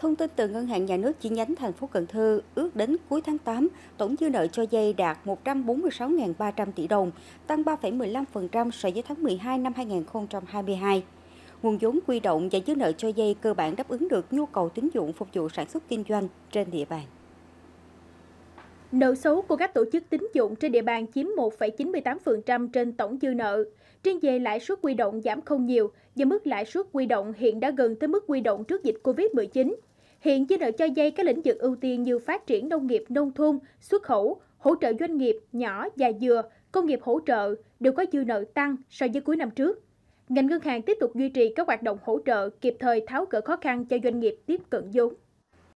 Thông tin từ Ngân hàng Nhà nước chi nhánh thành phố Cần Thơ ước đến cuối tháng 8, tổng dư nợ cho vay đạt 146.300 tỷ đồng, tăng 3,15% so với tháng 12 năm 2022. Nguồn vốn quy động và dư nợ cho vay cơ bản đáp ứng được nhu cầu tín dụng phục vụ sản xuất kinh doanh trên địa bàn. Nợ xấu của các tổ chức tín dụng trên địa bàn chiếm 1,98% trên tổng dư nợ. Trên về lãi suất quy động giảm không nhiều và mức lãi suất quy động hiện đã gần tới mức quy động trước dịch COVID-19. Hiện dư nợ cho dây các lĩnh vực ưu tiên như phát triển nông nghiệp nông thôn, xuất khẩu, hỗ trợ doanh nghiệp nhỏ và vừa công nghiệp hỗ trợ đều có dư nợ tăng so với cuối năm trước. Ngành ngân hàng tiếp tục duy trì các hoạt động hỗ trợ kịp thời tháo gỡ khó khăn cho doanh nghiệp tiếp cận vốn.